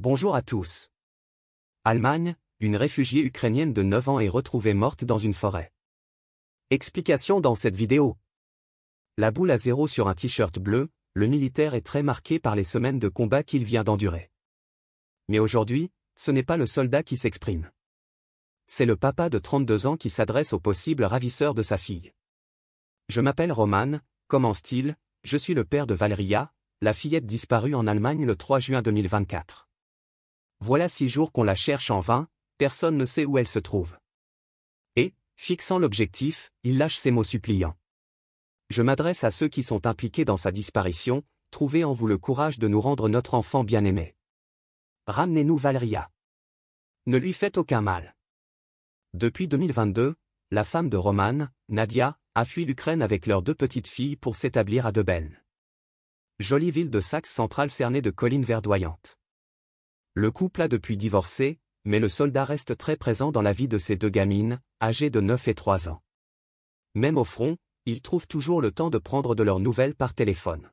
Bonjour à tous. Allemagne, une réfugiée ukrainienne de 9 ans est retrouvée morte dans une forêt. Explication dans cette vidéo. La boule à zéro sur un t-shirt bleu, le militaire est très marqué par les semaines de combat qu'il vient d'endurer. Mais aujourd'hui, ce n'est pas le soldat qui s'exprime. C'est le papa de 32 ans qui s'adresse au possible ravisseur de sa fille. Je m'appelle Roman, commence-t-il, je suis le père de Valeria, la fillette disparue en Allemagne le 3 juin 2024. Voilà six jours qu'on la cherche en vain, personne ne sait où elle se trouve. Et, fixant l'objectif, il lâche ses mots suppliants. Je m'adresse à ceux qui sont impliqués dans sa disparition, trouvez en vous le courage de nous rendre notre enfant bien-aimé. Ramenez-nous Valeria. Ne lui faites aucun mal. Depuis 2022, la femme de Roman, Nadia, a fui l'Ukraine avec leurs deux petites filles pour s'établir à Deben. Jolie ville de Saxe centrale cernée de collines verdoyantes. Le couple a depuis divorcé, mais le soldat reste très présent dans la vie de ses deux gamines, âgées de 9 et 3 ans. Même au front, ils trouvent toujours le temps de prendre de leurs nouvelles par téléphone.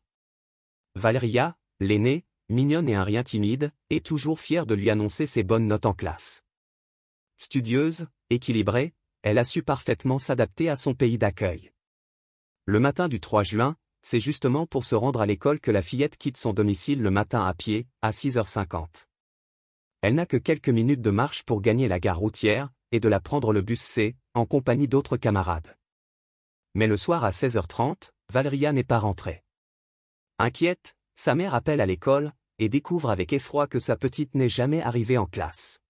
Valeria, l'aînée, mignonne et un rien timide, est toujours fière de lui annoncer ses bonnes notes en classe. Studieuse, équilibrée, elle a su parfaitement s'adapter à son pays d'accueil. Le matin du 3 juin, c'est justement pour se rendre à l'école que la fillette quitte son domicile le matin à pied, à 6h50 elle n'a que quelques minutes de marche pour gagner la gare routière, et de la prendre le bus C, en compagnie d'autres camarades. Mais le soir à 16h30, Valeria n'est pas rentrée. Inquiète, sa mère appelle à l'école, et découvre avec effroi que sa petite n'est jamais arrivée en classe.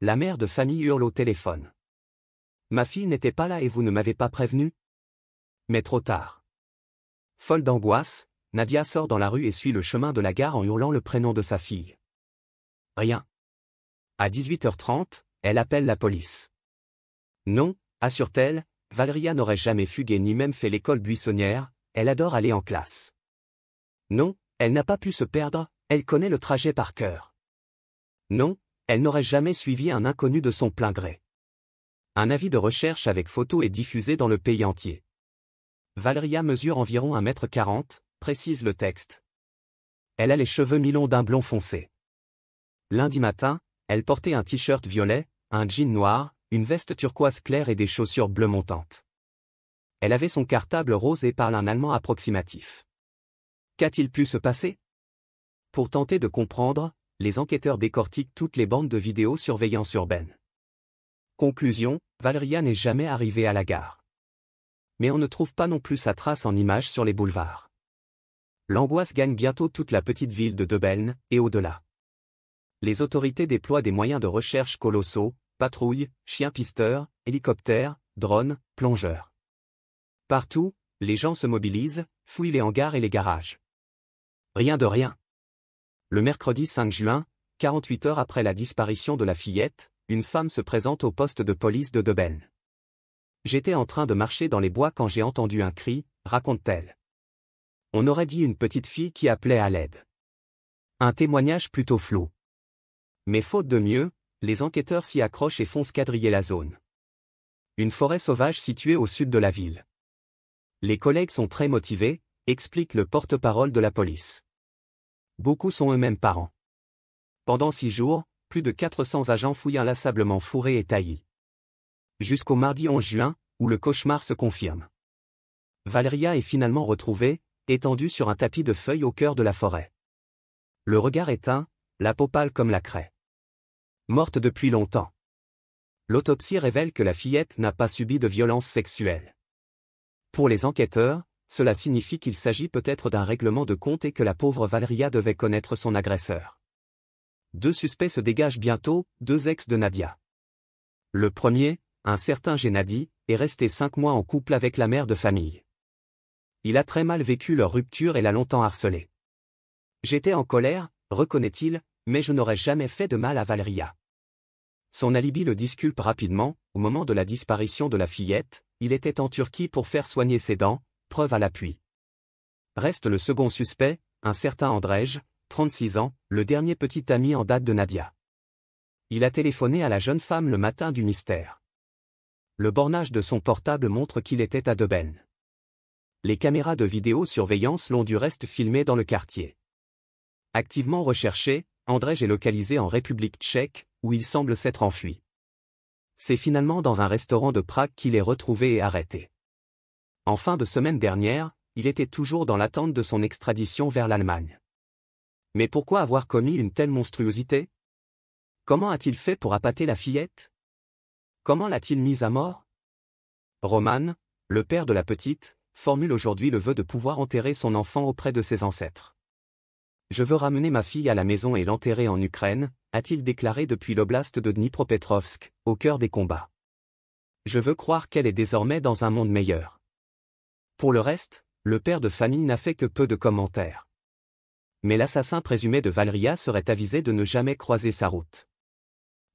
La mère de Fanny hurle au téléphone. Ma fille n'était pas là et vous ne m'avez pas prévenu Mais trop tard. Folle d'angoisse, Nadia sort dans la rue et suit le chemin de la gare en hurlant le prénom de sa fille. Rien. À 18h30, elle appelle la police. Non, assure-t-elle, Valeria n'aurait jamais fugué ni même fait l'école buissonnière, elle adore aller en classe. Non, elle n'a pas pu se perdre, elle connaît le trajet par cœur. Non, elle n'aurait jamais suivi un inconnu de son plein gré. Un avis de recherche avec photo est diffusé dans le pays entier. Valeria mesure environ 1m40, précise le texte. Elle a les cheveux mi-longs d'un blond foncé. Lundi matin, elle portait un t-shirt violet, un jean noir, une veste turquoise claire et des chaussures bleues montantes. Elle avait son cartable rose et parle un allemand approximatif. Qu'a-t-il pu se passer Pour tenter de comprendre, les enquêteurs décortiquent toutes les bandes de vidéos sur Ben. Conclusion, Valeria n'est jamais arrivée à la gare. Mais on ne trouve pas non plus sa trace en images sur les boulevards. L'angoisse gagne bientôt toute la petite ville de Debelne, et au-delà les autorités déploient des moyens de recherche colossaux, patrouilles, chiens pisteurs, hélicoptères, drones, plongeurs. Partout, les gens se mobilisent, fouillent les hangars et les garages. Rien de rien. Le mercredi 5 juin, 48 heures après la disparition de la fillette, une femme se présente au poste de police de Deben. J'étais en train de marcher dans les bois quand j'ai entendu un cri, raconte-t-elle. On aurait dit une petite fille qui appelait à l'aide. Un témoignage plutôt flou. Mais faute de mieux, les enquêteurs s'y accrochent et font quadriller la zone. Une forêt sauvage située au sud de la ville. Les collègues sont très motivés, explique le porte-parole de la police. Beaucoup sont eux-mêmes parents. Pendant six jours, plus de 400 agents fouillent inlassablement fourrés et taillis. Jusqu'au mardi 11 juin, où le cauchemar se confirme. Valeria est finalement retrouvée, étendue sur un tapis de feuilles au cœur de la forêt. Le regard éteint, la peau pâle comme la craie morte depuis longtemps. L'autopsie révèle que la fillette n'a pas subi de violence sexuelle. Pour les enquêteurs, cela signifie qu'il s'agit peut-être d'un règlement de compte et que la pauvre Valeria devait connaître son agresseur. Deux suspects se dégagent bientôt, deux ex de Nadia. Le premier, un certain Gennady, est resté cinq mois en couple avec la mère de famille. Il a très mal vécu leur rupture et l'a longtemps harcelé. J'étais en colère, reconnaît-il, mais je n'aurais jamais fait de mal à Valeria. Son alibi le disculpe rapidement, au moment de la disparition de la fillette, il était en Turquie pour faire soigner ses dents, preuve à l'appui. Reste le second suspect, un certain Andrej, 36 ans, le dernier petit ami en date de Nadia. Il a téléphoné à la jeune femme le matin du mystère. Le bornage de son portable montre qu'il était à Deben. Les caméras de vidéosurveillance l'ont du reste filmé dans le quartier. Activement recherché, Andrej est localisé en République tchèque, où il semble s'être enfui. C'est finalement dans un restaurant de Prague qu'il est retrouvé et arrêté. En fin de semaine dernière, il était toujours dans l'attente de son extradition vers l'Allemagne. Mais pourquoi avoir commis une telle monstruosité Comment a-t-il fait pour appâter la fillette Comment l'a-t-il mise à mort Roman, le père de la petite, formule aujourd'hui le vœu de pouvoir enterrer son enfant auprès de ses ancêtres. Je veux ramener ma fille à la maison et l'enterrer en Ukraine, a-t-il déclaré depuis l'oblast de Dnipropetrovsk, au cœur des combats. Je veux croire qu'elle est désormais dans un monde meilleur. Pour le reste, le père de famille n'a fait que peu de commentaires. Mais l'assassin présumé de Valeria serait avisé de ne jamais croiser sa route.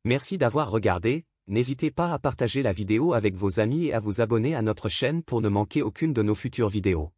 Merci d'avoir regardé, n'hésitez pas à partager la vidéo avec vos amis et à vous abonner à notre chaîne pour ne manquer aucune de nos futures vidéos.